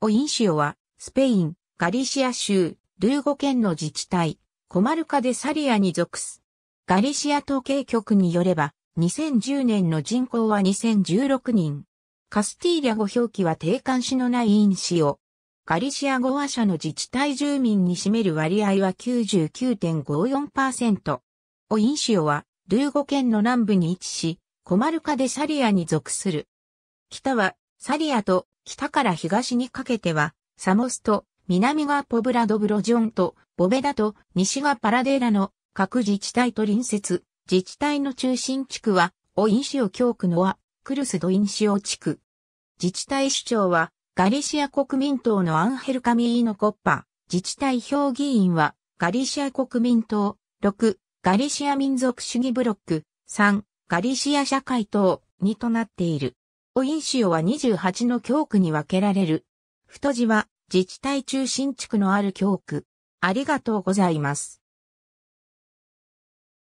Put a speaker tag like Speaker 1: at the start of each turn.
Speaker 1: オインシオは、スペイン、ガリシア州、ルーゴ県の自治体、
Speaker 2: コマルカでサリアに属す。ガリシア統計局によれば、2010年の人口は2016人。カスティーリャ語表記は定冠詞のないインシオ。ガリシア語話者の自治体住民に占める割合は99.54%。オインシオは、ルーゴ県の南部に位置し、コマルカでサリアに属する。北は、サリアと北から東にかけては、サモスと、南がポブラドブロジョンと、ボベダと、西がパラデーラの各自治体と隣接、自治体の中心地区は、オインシオ教区のア、クルスドインシオ地区。自治体首長は、ガリシア国民党のアンヘルカミーノコッパ、自治体評議員は、ガリシア国民党、6、ガリシア民族主義ブロック、3、ガリシア社会党、2となっている。オインシオは28の教区に分けられる。
Speaker 1: 太字は自治体中心地区のある教区。ありがとうございます。